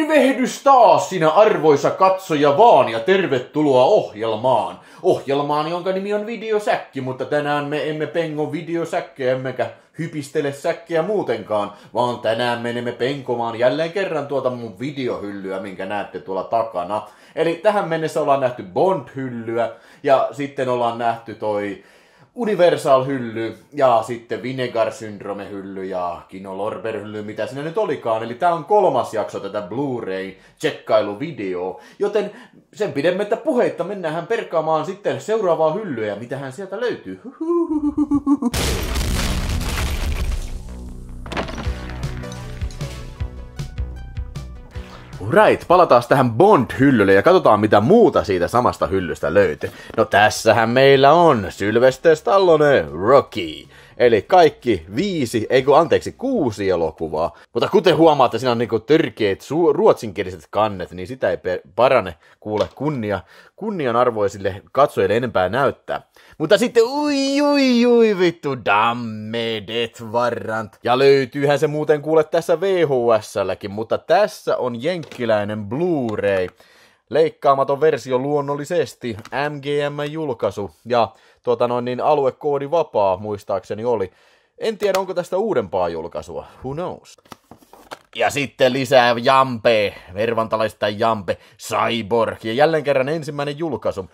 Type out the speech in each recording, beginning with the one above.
Tervehdys taas sinä arvoisa katsoja vaan ja tervetuloa ohjelmaan. Ohjelmaan, jonka nimi on Videosäkki, mutta tänään me emme pengo videosäkkejä emmekä hypistele säkkejä muutenkaan, vaan tänään menemme penkomaan jälleen kerran tuota mun videohyllyä, minkä näette tuolla takana. Eli tähän mennessä ollaan nähty Bond-hyllyä ja sitten ollaan nähty toi Universal-hylly ja sitten Vinegar Syndrome-hylly ja Kino Lorber-hylly, mitä sinä nyt olikaan. Eli tämä on kolmas jakso tätä blu ray tsekkailuvideo. joten sen pidemmättä puheitta mennään perkaamaan sitten seuraavaa hyllyä ja hän sieltä löytyy. Huhuhuhuhuhu. Right, palataan tähän Bond-hyllylle ja katsotaan mitä muuta siitä samasta hyllystä löytyy. No tässähän meillä on Sylvester Stallone, Rocky. Eli kaikki viisi, ei kun anteeksi, kuusi elokuvaa. Mutta kuten huomaatte, siinä on niinku törkeät su- ruotsinkieliset kannet, niin sitä ei per- parane kuule kunnia, kunnianarvoisille katsojille enempää näyttää. Mutta sitten ui, ui, ui, vittu, dammedet varrant. Ja löytyyhän se muuten kuule tässä VHS-lläkin, mutta tässä on jenkkiläinen Blu-ray leikkaamaton versio luonnollisesti, MGM-julkaisu. Ja tuota noin, niin aluekoodi vapaa muistaakseni oli. En tiedä, onko tästä uudempaa julkaisua. Who knows? Ja sitten lisää Jampe, vervantalaista Jampe, Cyborg ja jälleen kerran ensimmäinen julkaisu.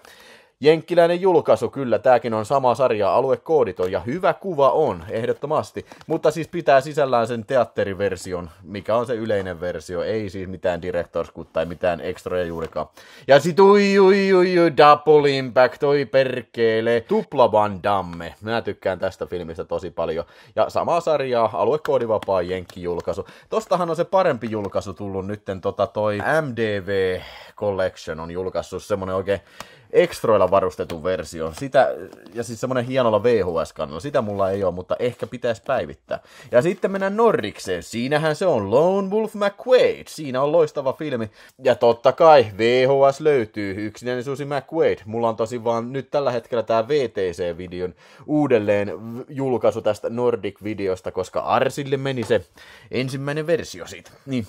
Jenkkiläinen julkaisu, kyllä, tämäkin on sama sarja, aluekoodit on, ja hyvä kuva on, ehdottomasti. Mutta siis pitää sisällään sen teatteriversion, mikä on se yleinen versio, ei siis mitään Directors tai mitään ekstroja juurikaan. Ja sit ui, ui, ui, ui Double Impact, oi perkele, Tupla Van Damme. Mä tykkään tästä filmistä tosi paljon. Ja sama sarja aluekoodivapaa Jenkki-julkaisu. Tostahan on se parempi julkaisu tullut nytten, tota toi MDV Collection on julkaissut semmonen oikein ekstroilla varustetun version. Sitä, ja siis semmoinen hienolla VHS-kannalla. Sitä mulla ei ole, mutta ehkä pitäisi päivittää. Ja sitten mennään Norrikseen. Siinähän se on Lone Wolf McQuaid. Siinä on loistava filmi. Ja totta kai VHS löytyy. Yksinäinen Susi McQuaid. Mulla on tosi vaan nyt tällä hetkellä tämä VTC-videon uudelleen julkaisu tästä Nordic-videosta, koska Arsille meni se ensimmäinen versio siitä. Niin.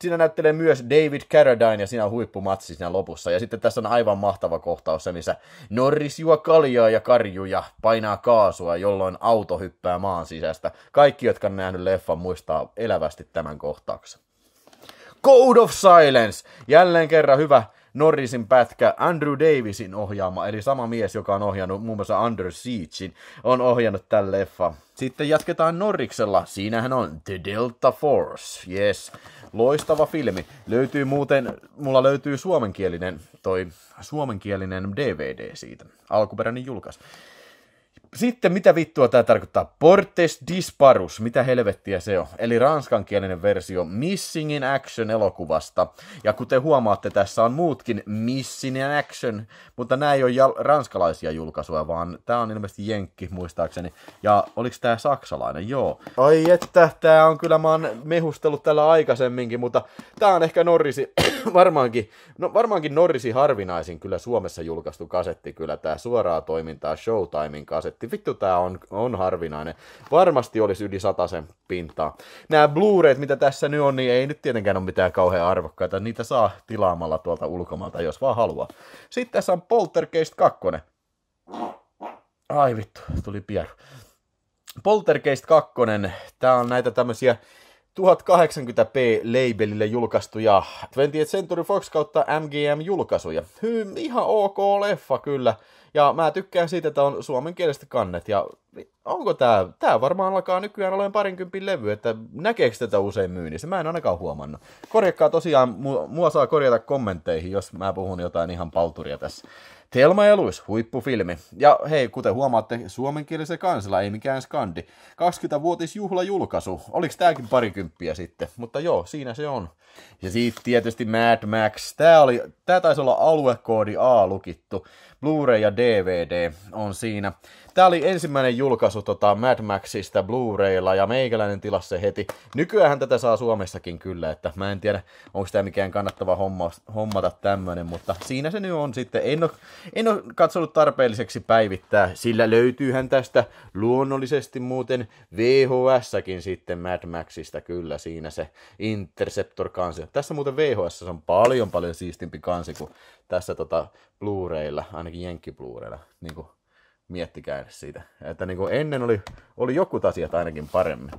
Siinä näyttelee myös David Carradine ja siinä on huippumatsi siinä lopussa. Ja sitten tässä on aivan mahtava kohta kohtaussa, missä Norris juo kaljaa ja karjuja, painaa kaasua, jolloin auto hyppää maan sisästä. Kaikki, jotka on nähnyt leffan, muistaa elävästi tämän kohtauksen. Code of Silence! Jälleen kerran hyvä Norrisin pätkä Andrew Davisin ohjaama, eli sama mies, joka on ohjannut muun muassa Under Siegein, on ohjannut tämän leffa. Sitten jatketaan Norriksella, siinähän on The Delta Force, yes, loistava filmi. Löytyy muuten, mulla löytyy suomenkielinen, toi suomenkielinen DVD siitä, alkuperäinen julkaisu. Sitten mitä vittua tämä tarkoittaa? Portes Disparus, mitä helvettiä se on? Eli ranskankielinen versio Missing in Action-elokuvasta. Ja kuten huomaatte, tässä on muutkin Missing in Action, mutta nämä ei ole jal- ranskalaisia julkaisuja, vaan tämä on ilmeisesti jenkki, muistaakseni. Ja oliko tämä saksalainen? Joo. Ai että, tämä on kyllä, mä oon mehustellut tällä aikaisemminkin, mutta tämä on ehkä Norrisi, varmaankin, no varmaankin Norrisi harvinaisin kyllä Suomessa julkaistu kasetti, kyllä tämä suoraa toimintaa Showtimein kasetti helvetti, vittu tää on, on harvinainen. Varmasti olisi yli sen pintaa. Nämä Blu-rayt, mitä tässä nyt on, niin ei nyt tietenkään ole mitään kauhean arvokkaita. Niitä saa tilaamalla tuolta ulkomailta, jos vaan haluaa. Sitten tässä on Poltergeist 2. Ai vittu, tuli pieru. Poltergeist 2. Tää on näitä tämmösiä 1080p-labelille julkaistuja 20th Century Fox kautta MGM-julkaisuja. Hy, ihan ok leffa kyllä. Ja mä tykkään siitä, että on suomen kielestä kannet. Ja onko tää, tää varmaan alkaa nykyään olemaan parinkympin levy, että näkeekö tätä usein myynnissä? Mä en ainakaan huomannut. Korjakkaa tosiaan, mua saa korjata kommentteihin, jos mä puhun jotain ihan palturia tässä. Telma ja Luis, huippufilmi. Ja hei, kuten huomaatte, suomenkielisen kansalla ei mikään skandi. 20-vuotis juhlajulkaisu. Oliks tääkin parikymppiä sitten? Mutta joo, siinä se on. Ja siitä tietysti Mad Max. Tää, oli, tää taisi olla aluekoodi A lukittu. Blu-ray ja DVD on siinä. Tämä oli ensimmäinen julkaisu tota Mad Maxista Blu-raylla ja meikäläinen tilasi se heti. Nykyään tätä saa Suomessakin kyllä, että mä en tiedä, onko tämä mikään kannattava homma, hommata tämmöinen, mutta siinä se nyt on sitten. En ole, en ole katsonut tarpeelliseksi päivittää, sillä löytyyhän tästä luonnollisesti muuten VHS-säkin sitten Mad Maxista kyllä siinä se Interceptor-kansi. Tässä muuten VHS on paljon paljon siistimpi kansi kuin tässä tota Blu-raylla, ainakin Jenkki Blu-raylla, niin kuin miettikää edes siitä. Että niin kuin ennen oli, oli joku asiat ainakin paremmin.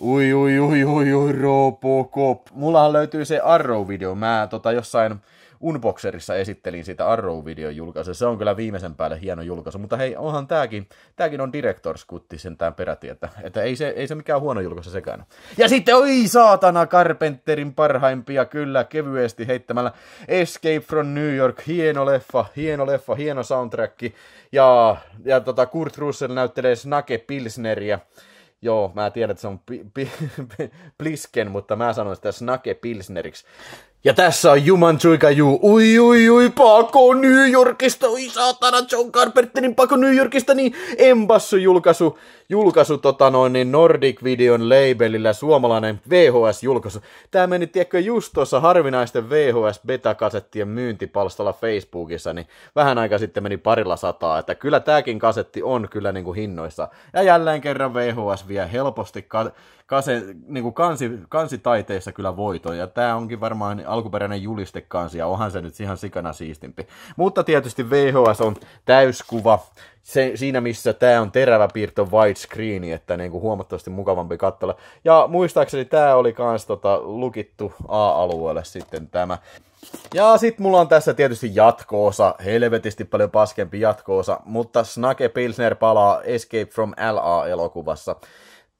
Ui, ui, ui, ui, ui, Robocop. Mullahan löytyy se Arrow-video. Mä tota jossain Unboxerissa esittelin sitä Arrow-videon julkaisua. Se on kyllä viimeisen päälle hieno julkaisu, mutta hei, onhan tääkin, tääkin on Directors Cutti siis sentään peräti, että, että ei, se, ei se mikään huono julkaisu sekään. Ja sitten, oi saatana, Carpenterin parhaimpia kyllä kevyesti heittämällä Escape from New York, hieno leffa, hieno leffa, hieno soundtrack. Ja, ja tota, Kurt Russell näyttelee Snake Pilsneriä. Joo, mä tiedän, että se on pi- pi- pi- Plisken, mutta mä sanoin sitä Snake Pilsneriksi. Ja tässä on Juman Juu. Ui, ui, ui, pako New Yorkista. Ui, saatana John Carpenterin pako New Yorkista. Niin Embassu julkaisu, julkaisu tota noin, niin Nordic Videon labelillä suomalainen VHS-julkaisu. Tämä meni, tiedätkö, just tuossa harvinaisten vhs beta myyntipalstalla Facebookissa, niin vähän aika sitten meni parilla sataa, että kyllä tämäkin kasetti on kyllä niin kuin hinnoissa. Ja jälleen kerran VHS vie helposti, ka- kase, niin kuin kansi, kansitaiteissa kyllä voiton, ja tämä onkin varmaan alkuperäinen julistekansi, ja onhan se nyt ihan sikana siistimpi. Mutta tietysti VHS on täyskuva, se, siinä missä tämä on terävä piirto widescreeni, että niin kuin huomattavasti mukavampi kattola. Ja muistaakseni tämä oli kans tota, lukittu A-alueelle sitten tämä. Ja sit mulla on tässä tietysti jatkoosa, helvetisti paljon paskempi jatkoosa, mutta Snake Pilsner palaa Escape from LA-elokuvassa.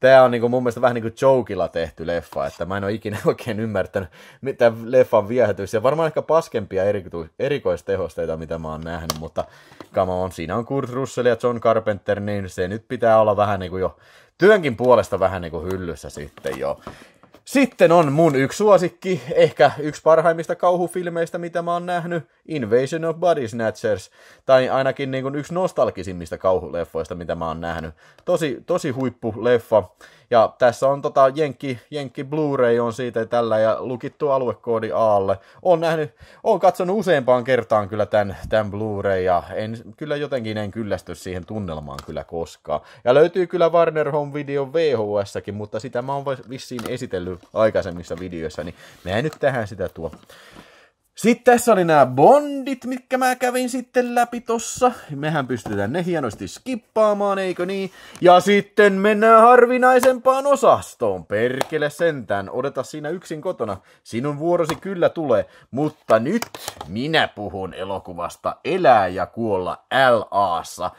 Tämä on niin kuin mun mielestä vähän niin kuin jokeilla tehty leffa, että mä en ole ikinä oikein ymmärtänyt, mitä leffan viehätys. Ja varmaan ehkä paskempia erikoistehosteita, mitä mä oon nähnyt, mutta come on, siinä on Kurt Russell ja John Carpenter, niin se nyt pitää olla vähän niin kuin jo työnkin puolesta vähän niin kuin hyllyssä sitten jo. Sitten on mun yksi suosikki, ehkä yksi parhaimmista kauhufilmeistä, mitä mä oon nähnyt, Invasion of Body Snatchers, tai ainakin niin kuin yksi nostalgisimmista kauhuleffoista, mitä mä oon nähnyt. Tosi, tosi huippu leffa, ja tässä on tota Jenkki, Jenkki Blu-ray on siitä tällä, ja lukittu aluekoodi Aalle. Oon nähnyt, oon katsonut useampaan kertaan kyllä tämän, tämän Blu-ray, ja en, kyllä jotenkin en kyllästy siihen tunnelmaan kyllä koskaan. Ja löytyy kyllä Warner Home Video VHSkin, mutta sitä mä oon vissiin esitellyt aikaisemmissa videoissa, niin mä en nyt tähän sitä tuo. Sitten tässä oli nämä bondit, mitkä mä kävin sitten läpi tossa. Mehän pystytään ne hienosti skippaamaan, eikö niin? Ja sitten mennään harvinaisempaan osastoon. Perkele sentään, odota siinä yksin kotona. Sinun vuorosi kyllä tulee, mutta nyt minä puhun elokuvasta Elää ja kuolla LAssa.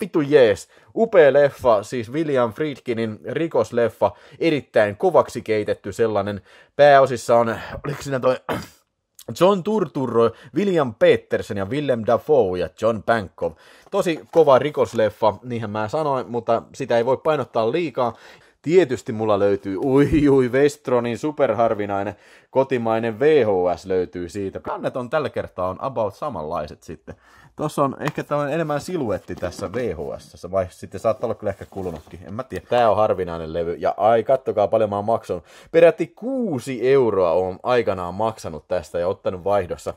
Vittu jees. Upea leffa, siis William Friedkinin rikosleffa, erittäin kovaksi keitetty sellainen. Pääosissa on, oliko siinä toi John Turturro, William Petersen ja Willem Dafoe ja John Bancroft. Tosi kova rikosleffa, niinhän mä sanoin, mutta sitä ei voi painottaa liikaa. Tietysti mulla löytyy, ui ui, Westronin superharvinainen kotimainen VHS löytyy siitä. Kannet on tällä kertaa on about samanlaiset sitten. Tuossa on ehkä tämmöinen enemmän siluetti tässä VHS, vai sitten saattaa olla kyllä ehkä kulunutkin, en mä tiedä. Tää on harvinainen levy, ja ai kattokaa paljon mä oon maksanut. Peräti 6 euroa on aikanaan maksanut tästä ja ottanut vaihdossa.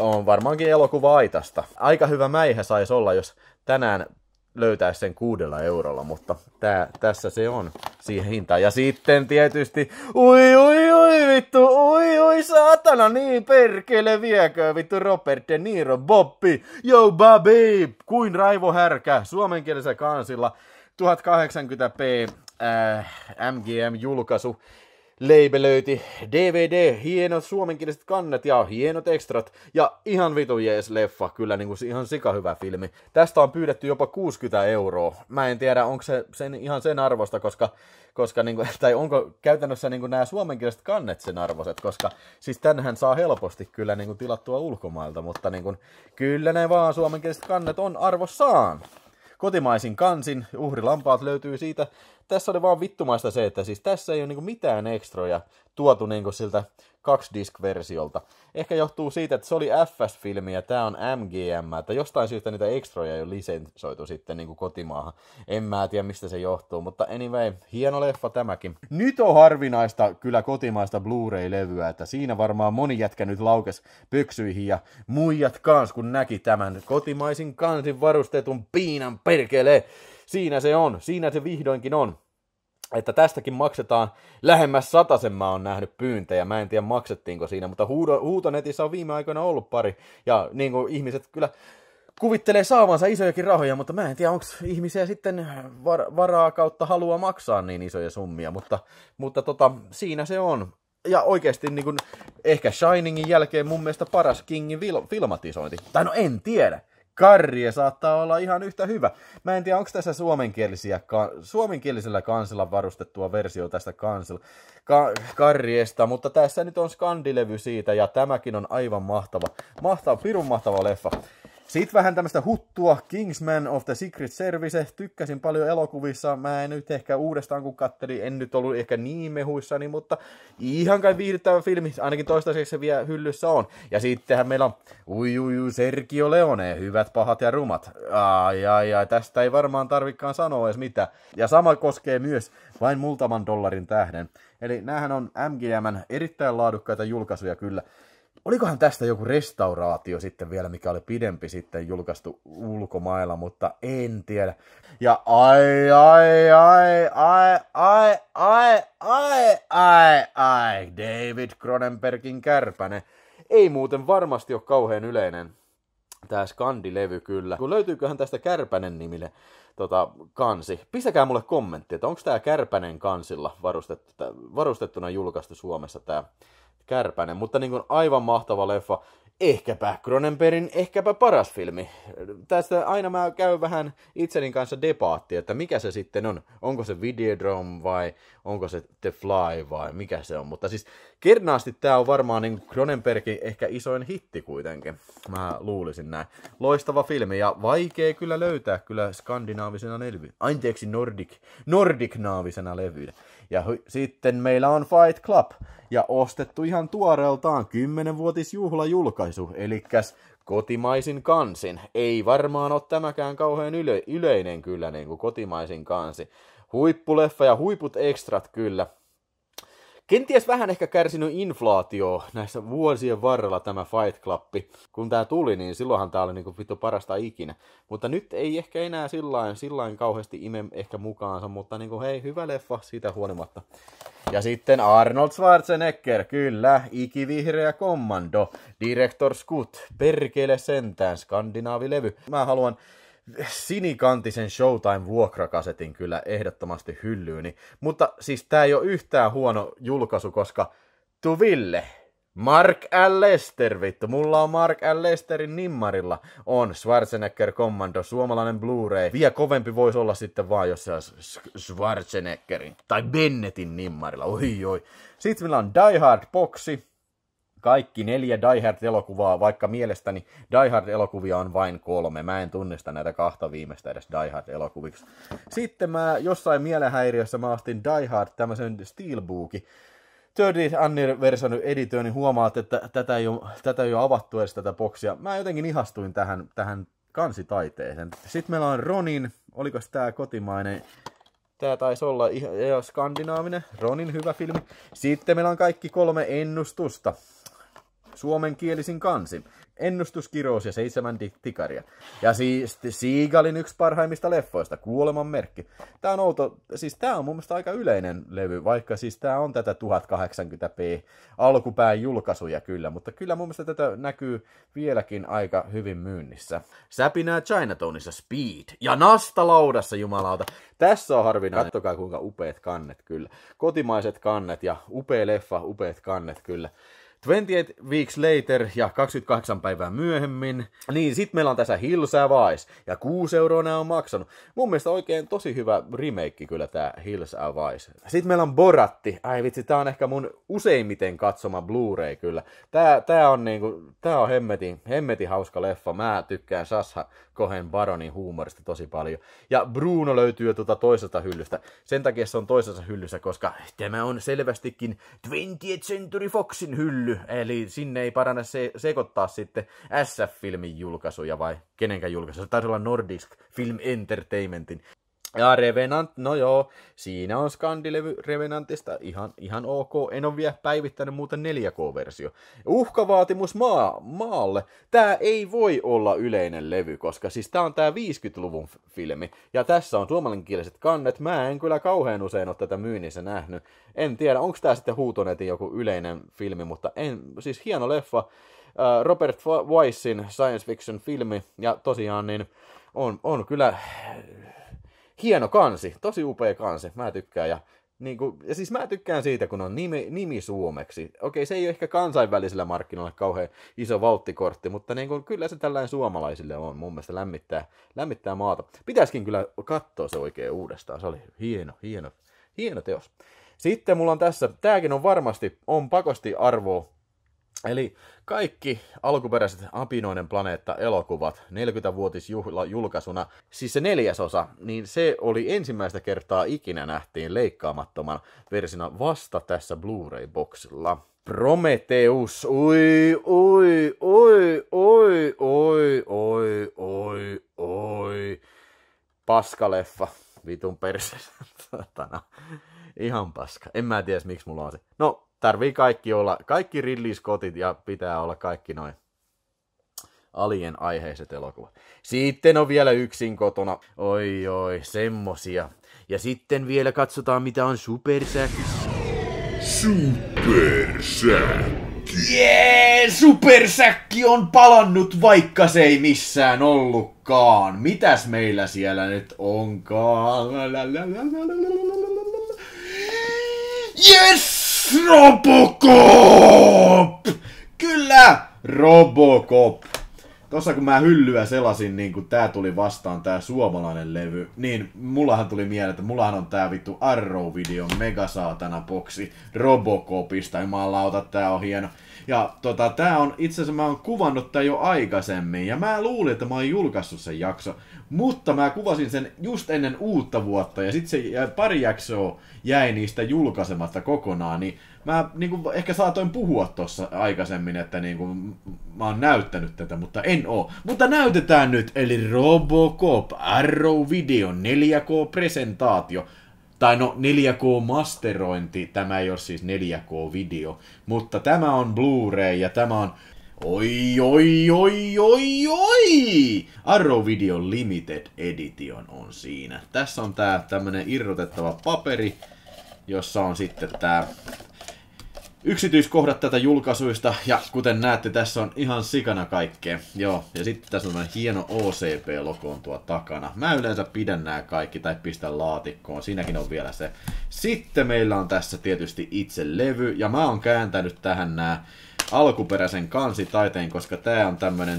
On varmaankin elokuva Aitasta. Aika hyvä mäihä saisi olla, jos tänään löytää sen kuudella eurolla, mutta tää, tässä se on siihen hintaan. Ja sitten tietysti, ui ui ui vittu, ui ui saatana, niin perkele viekö vittu Robert De Niro, Bobby, yo Bobby, kuin Raivo Härkä, suomenkielisellä kansilla, 1080p äh, MGM-julkaisu leipelöiti DVD, hienot suomenkieliset kannet ja hienot ekstrat ja ihan vitu jees leffa, kyllä niin kuin ihan sika hyvä filmi. Tästä on pyydetty jopa 60 euroa. Mä en tiedä, onko se sen, ihan sen arvosta, koska, koska niin kuin, tai onko käytännössä niin kuin nämä suomenkieliset kannet sen arvoset, koska siis tännehän saa helposti kyllä niin kuin tilattua ulkomailta, mutta niin kuin, kyllä ne vaan suomenkieliset kannet on arvossaan kotimaisin kansin. Uhrilampaat löytyy siitä tässä oli vaan vittumaista se, että siis tässä ei ole niinku mitään ekstroja tuotu niin siltä disk versiolta Ehkä johtuu siitä, että se oli FS-filmi ja tämä on MGM, että jostain syystä niitä ekstroja ei ole lisensoitu sitten niinku kotimaahan. En mä tiedä, mistä se johtuu, mutta anyway, hieno leffa tämäkin. Nyt on harvinaista kyllä kotimaista Blu-ray-levyä, että siinä varmaan moni jätkä nyt laukes pyksyihin ja muijat kans, kun näki tämän kotimaisin kansin varustetun piinan perkeleen siinä se on, siinä se vihdoinkin on että tästäkin maksetaan lähemmäs sen mä oon nähnyt pyyntejä, mä en tiedä maksettiinko siinä, mutta huudo, huutonetissä on viime aikoina ollut pari, ja niin kuin ihmiset kyllä kuvittelee saavansa isojakin rahoja, mutta mä en tiedä, onko ihmisiä sitten var- varaa kautta halua maksaa niin isoja summia, mutta, mutta tota, siinä se on. Ja oikeasti niin kun ehkä Shiningin jälkeen mun mielestä paras Kingin vil- filmatisointi, tai no en tiedä, karje saattaa olla ihan yhtä hyvä. Mä en tiedä, onko tässä suomenkielisiä, ka, suomenkielisellä kansilla varustettua versio tästä kansil ka, karjesta, mutta tässä nyt on skandilevy siitä ja tämäkin on aivan mahtava, mahtava, pirun mahtava leffa. Sitten vähän tämmöistä huttua, Kingsman of the Secret Service, tykkäsin paljon elokuvissa, mä en nyt ehkä uudestaan kun kattelin, en nyt ollut ehkä niin mehuissani, mutta ihan kai viihdyttävä filmi, ainakin toistaiseksi se vielä hyllyssä on. Ja sittenhän meillä on, ui ui, ui Sergio Leone, hyvät, pahat ja rumat. Ai ai ai, tästä ei varmaan tarvikaan sanoa edes mitä. Ja sama koskee myös vain multaman dollarin tähden. Eli näähän on MGMn erittäin laadukkaita julkaisuja kyllä olikohan tästä joku restauraatio sitten vielä, mikä oli pidempi sitten julkaistu ulkomailla, mutta en tiedä. Ja ai, ai, ai, ai, ai, ai, ai, ai, ai, David Cronenbergin kärpäne. Ei muuten varmasti ole kauhean yleinen tämä skandilevy kyllä. Kun löytyyköhän tästä Kärpänen nimille tota, kansi? Pistäkää mulle kommentti, että onko tämä Kärpänen kansilla varustettu, varustettuna julkaistu Suomessa tämä Kärpänen, mutta niin kuin aivan mahtava leffa. Ehkäpä Cronenbergin, ehkäpä paras filmi. Tästä aina mä käyn vähän itseni kanssa debaattia, että mikä se sitten on. Onko se Videodrome vai onko se The Fly vai mikä se on. Mutta siis kernaasti tämä on varmaan niin Cronenbergin ehkä isoin hitti kuitenkin. Mä luulisin näin. Loistava filmi ja vaikea kyllä löytää kyllä skandinaavisena levyä. Anteeksi, Nordic, Nordic-naavisena levyä. Ja hy- sitten meillä on Fight Club, ja ostettu ihan tuoreeltaan 10-vuotisjuhlajulkaisu, eli kotimaisin kansin. Ei varmaan ole tämäkään kauhean yle- yleinen kyllä niin kuin kotimaisin kansi. Huippuleffa ja huiput ekstrat kyllä, Kenties vähän ehkä kärsinyt inflaatio näissä vuosien varrella tämä Fight Club. Kun tämä tuli, niin silloinhan tämä oli niinku vittu parasta ikinä. Mutta nyt ei ehkä enää sillain, sillain kauheasti ime ehkä mukaansa, mutta niinku hei, hyvä leffa siitä huolimatta. Ja sitten Arnold Schwarzenegger, kyllä, ikivihreä kommando, Director Scott, perkele sentään, skandinaavilevy. Mä haluan sinikantisen Showtime-vuokrakasetin kyllä ehdottomasti hyllyyni. Niin- mutta siis tää ei ole yhtään huono julkaisu, koska Tuville, Mark L. Lester, vittu. Mulla on Mark L. Lesterin nimmarilla. On Schwarzenegger Commando, suomalainen Blu-ray. Vielä kovempi voisi olla sitten vaan, jos se olisi Schwarzeneggerin tai Bennetin nimmarilla. Oi, oi. Sitten meillä on Die Hard Boxi, kaikki neljä Die Hard-elokuvaa, vaikka mielestäni Die Hard-elokuvia on vain kolme. Mä en tunnista näitä kahta viimeistä edes Die Hard-elokuviksi. Sitten mä jossain mielenhäiriössä mä ostin Die Hard tämmöisen Steelbookin. 30th Anniversary Edition, niin huomaat, että tätä ei, ole, tätä ei ole avattu edes tätä boksia. Mä jotenkin ihastuin tähän, tähän kansitaiteeseen. Sitten meillä on Ronin, oliko tämä kotimainen Tämä taisi olla ihan skandinaaminen, Ronin hyvä filmi. Sitten meillä on kaikki kolme ennustusta suomenkielisin kansi, ennustuskirous ja seitsemän tikaria. Ja siis Siigalin yksi parhaimmista leffoista, Kuoleman merkki. Tämä on outo, siis tämä on mun mielestä aika yleinen levy, vaikka siis tämä on tätä 1080p alkupään julkaisuja kyllä, mutta kyllä mun mielestä tätä näkyy vieläkin aika hyvin myynnissä. Säpinää Chinatownissa Speed ja nasta laudassa jumalauta. Tässä on harvinainen. Kattokaa kuinka upeat kannet kyllä. Kotimaiset kannet ja upea leffa, upeat kannet kyllä. 28 Weeks Later ja 28 päivää myöhemmin. Niin, sit meillä on tässä Hills Have Eyes, ja 6 euroa nämä on maksanut. Mun mielestä oikein tosi hyvä remake kyllä tää Hills Have Eyes. Sitten meillä on Boratti. Ai vitsi, tää on ehkä mun useimmiten katsoma Blu-ray kyllä. Tää, tää on niinku, tää on hemmetin, hemmetin hauska leffa. Mä tykkään Sasha, Cohen Baronin huumorista tosi paljon. Ja Bruno löytyy tuota toiselta hyllystä. Sen takia se on toisessa hyllyssä, koska tämä on selvästikin 20th Century Foxin hylly. Eli sinne ei parane se- sekoittaa sitten SF-filmin julkaisuja vai kenenkään julkaisuja. Se taisi olla Nordisk Film Entertainmentin. Ja Revenant, no joo, siinä on skandilevy Revenantista ihan, ihan ok. En ole vielä päivittänyt muuten 4K-versio. Uhkavaatimus maa, maalle. Tää ei voi olla yleinen levy, koska siis tää on tää 50-luvun filmi. Ja tässä on suomalinkieliset kannet. Mä en kyllä kauhean usein ole tätä myynnissä nähnyt. En tiedä, onko tää sitten huutonetin joku yleinen filmi, mutta en, siis hieno leffa. Äh, Robert Weissin science fiction filmi. Ja tosiaan niin on, on kyllä hieno kansi, tosi upea kansi, mä tykkään ja niin kuin, ja siis mä tykkään siitä, kun on nimi, nimi suomeksi. Okei, se ei ole ehkä kansainvälisellä markkinoilla kauhean iso valttikortti, mutta niin kuin, kyllä se tällainen suomalaisille on. Mun mielestä lämmittää, lämmittää maata. Pitäisikin kyllä katsoa se oikein uudestaan. Se oli hieno, hieno, hieno teos. Sitten mulla on tässä, tääkin on varmasti, on pakosti arvoa Eli kaikki alkuperäiset Apinoinen planeetta elokuvat 40-vuotisjuhla julkaisuna, siis se neljäsosa, niin se oli ensimmäistä kertaa ikinä nähtiin leikkaamattoman versina vasta tässä Blu-ray-boksilla. Prometheus, oi, oi, oi, oi, oi, oi, oi, oi. Paskaleffa, vitun perse. Ihan paska. En mä tiedä, miksi mulla on se. No, tarvii kaikki olla, kaikki rilliskotit ja pitää olla kaikki noin alien aiheiset elokuvat. Sitten on vielä yksin kotona. Oi oi, semmosia. Ja sitten vielä katsotaan mitä on supersäkki. Supersäkki. Jee, yeah, supersäkki on palannut vaikka se ei missään ollutkaan. Mitäs meillä siellä nyt onkaan? Yes! Robocop! Kyllä! Robocop. Tossa kun mä hyllyä selasin, niin kun tää tuli vastaan, tää suomalainen levy, niin mullahan tuli mieleen, että mullahan on tää vittu Arrow-videon megasaatana boksi Robocopista. Jumalauta, tää on hieno. Ja tota, tää on, itse asiassa mä oon kuvannut tää jo aikaisemmin, ja mä luulin, että mä oon julkaissut sen jakso, mutta mä kuvasin sen just ennen uutta vuotta, ja sitten se pari jaksoa jäi niistä julkaisematta kokonaan, niin mä niin kuin, ehkä saatoin puhua tuossa aikaisemmin, että niin kuin, mä oon näyttänyt tätä, mutta en oo. Mutta näytetään nyt, eli Robocop Arrow Video 4K-presentaatio tai no 4K-masterointi, tämä ei ole siis 4K-video, mutta tämä on Blu-ray ja tämä on Oi, oi, oi, oi, oi! Arrow Video Limited Edition on siinä. Tässä on tää tämmönen irrotettava paperi, jossa on sitten tää yksityiskohdat tätä julkaisuista, ja kuten näette, tässä on ihan sikana kaikkea. Joo, ja sitten tässä on hieno OCP-logo on tuo takana. Mä yleensä pidän nämä kaikki tai pistän laatikkoon, siinäkin on vielä se. Sitten meillä on tässä tietysti itse levy, ja mä oon kääntänyt tähän nämä alkuperäisen kansitaiteen, koska tää on tämmönen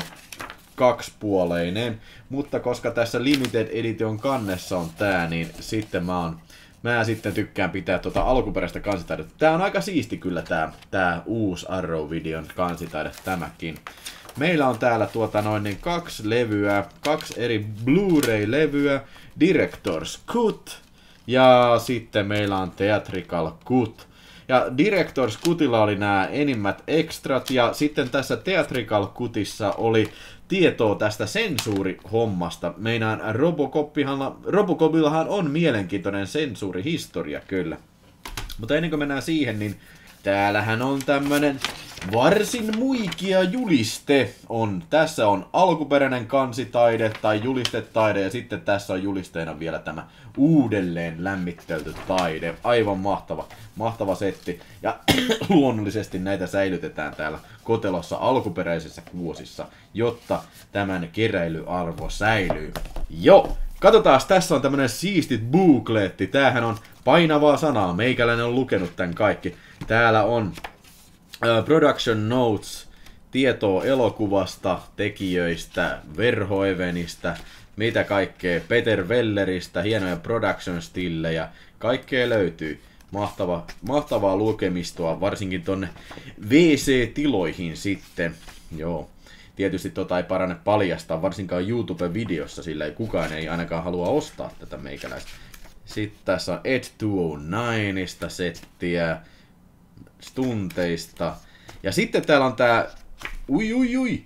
kaksipuoleinen, mutta koska tässä Limited Edition kannessa on tää, niin sitten mä oon Mä sitten tykkään pitää tuota alkuperäistä kansitaidetta. Tää on aika siisti kyllä tää, tää uusi Arrow-videon kansitaide tämäkin. Meillä on täällä tuota noin niin kaksi levyä, kaksi eri Blu-ray-levyä, Director's Cut ja sitten meillä on Theatrical Cut. Ja Director's Cutilla oli nämä enimmät ekstrat ja sitten tässä Theatrical Cutissa oli tietoa tästä sensuurihommasta. Meinaan Robocopillahan on mielenkiintoinen sensuurihistoria kyllä. Mutta ennen kuin mennään siihen, niin täällähän on tämmönen Varsin muikia juliste on. Tässä on alkuperäinen kansitaide tai julistetaide ja sitten tässä on julisteena vielä tämä uudelleen lämmittelty taide. Aivan mahtava, mahtava setti. Ja luonnollisesti näitä säilytetään täällä kotelossa alkuperäisessä kuosissa, jotta tämän keräilyarvo säilyy. Joo, Katsotaas, tässä on tämmönen siistit bukletti. Tämähän on painavaa sanaa. Meikäläinen on lukenut tämän kaikki. Täällä on production notes, tietoa elokuvasta, tekijöistä, verhoevenistä, mitä kaikkea, Peter Welleristä, hienoja production stillejä, kaikkea löytyy. Mahtava, mahtavaa lukemistoa, varsinkin tonne VC-tiloihin sitten. Joo. Tietysti tota ei parane paljastaa, varsinkaan YouTube-videossa, sillä ei kukaan ei ainakaan halua ostaa tätä meikäläistä. Sitten tässä on Ed 209 settiä, tunteista. Ja sitten täällä on tää, ui ui ui,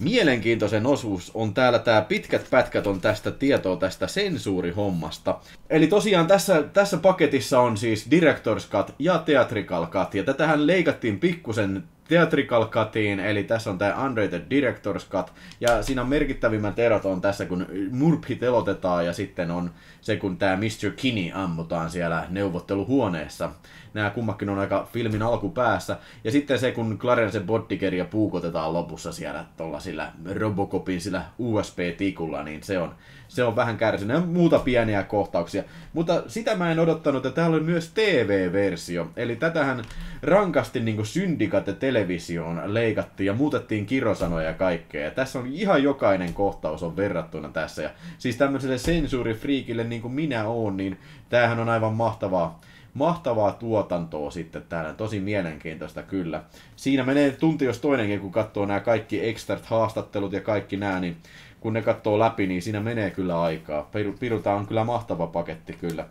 mielenkiintoisen osuus on täällä tämä pitkät pätkät on tästä tietoa tästä sensuurihommasta. Eli tosiaan tässä, tässä paketissa on siis Director's Cut ja Theatrical Cut, ja tätähän leikattiin pikkusen Theatrical Cutiin, eli tässä on tämä Unrated Director's Cut, ja siinä merkittävimmät erot on tässä, kun murphi telotetaan, ja sitten on se, kun tämä Mr. Kinney ammutaan siellä neuvotteluhuoneessa. Nämä kummakin on aika filmin alkupäässä, ja sitten se, kun Clarence Bottigeria puukotetaan lopussa siellä tuolla sillä Robocopin sillä USB-tikulla, niin se on, se on vähän kärsinyt, ja muuta pieniä kohtauksia. Mutta sitä mä en odottanut, että täällä on myös TV-versio, eli tätähän rankasti niin syndikat ja tele televisioon leikattiin ja muutettiin kirosanoja ja kaikkea. Ja tässä on ihan jokainen kohtaus on verrattuna tässä. Ja siis tämmöiselle sensuurifriikille niin kuin minä oon, niin tämähän on aivan mahtavaa mahtavaa tuotantoa sitten täällä, tosi mielenkiintoista kyllä. Siinä menee tunti jos toinenkin, kun katsoo nämä kaikki extrat haastattelut ja kaikki nämä, niin kun ne katsoo läpi, niin siinä menee kyllä aikaa. Piruta on kyllä mahtava paketti kyllä.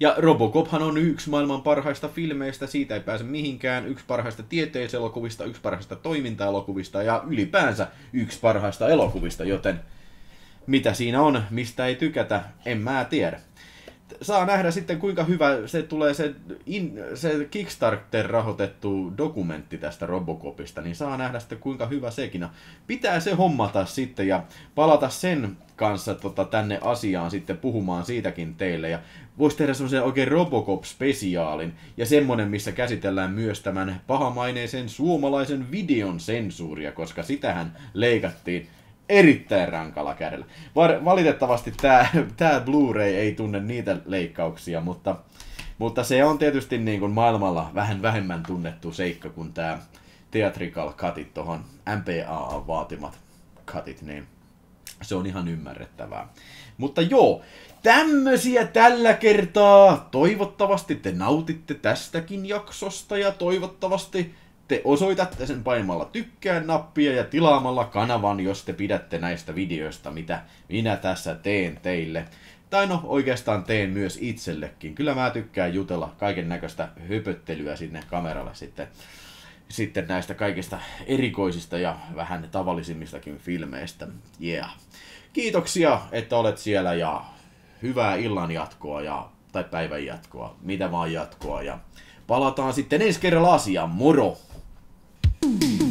Ja Robocophan on yksi maailman parhaista filmeistä, siitä ei pääse mihinkään, yksi parhaista tieteiselokuvista, yksi parhaista toiminta-elokuvista ja ylipäänsä yksi parhaista elokuvista, joten mitä siinä on, mistä ei tykätä, en mä tiedä saa nähdä sitten, kuinka hyvä se tulee se, in, se Kickstarter rahoitettu dokumentti tästä Robocopista, niin saa nähdä sitten, kuinka hyvä sekin Pitää se hommata sitten ja palata sen kanssa tota, tänne asiaan sitten puhumaan siitäkin teille. Ja voisi tehdä semmoisen oikein Robocop-spesiaalin ja semmonen, missä käsitellään myös tämän pahamaineisen suomalaisen videon sensuuria, koska sitähän leikattiin erittäin rankalla kädellä. Valitettavasti tämä tää Blu-ray ei tunne niitä leikkauksia, mutta, mutta se on tietysti niin kuin maailmalla vähän vähemmän tunnettu seikka kuin tämä theatrical cutit, tuohon MPAA-vaatimat cutit, niin se on ihan ymmärrettävää. Mutta joo, tämmösiä tällä kertaa. Toivottavasti te nautitte tästäkin jaksosta ja toivottavasti te osoitatte sen painamalla tykkään nappia ja tilaamalla kanavan, jos te pidätte näistä videoista, mitä minä tässä teen teille. Tai no, oikeastaan teen myös itsellekin. Kyllä mä tykkään jutella kaiken näköistä höpöttelyä sinne kameralle sitten, sitten näistä kaikista erikoisista ja vähän tavallisimmistakin filmeistä. Yeah. Kiitoksia, että olet siellä ja hyvää illan jatkoa ja, tai päivän jatkoa, mitä vaan jatkoa ja palataan sitten ensi kerralla asiaan. Moro! Mm-hmm.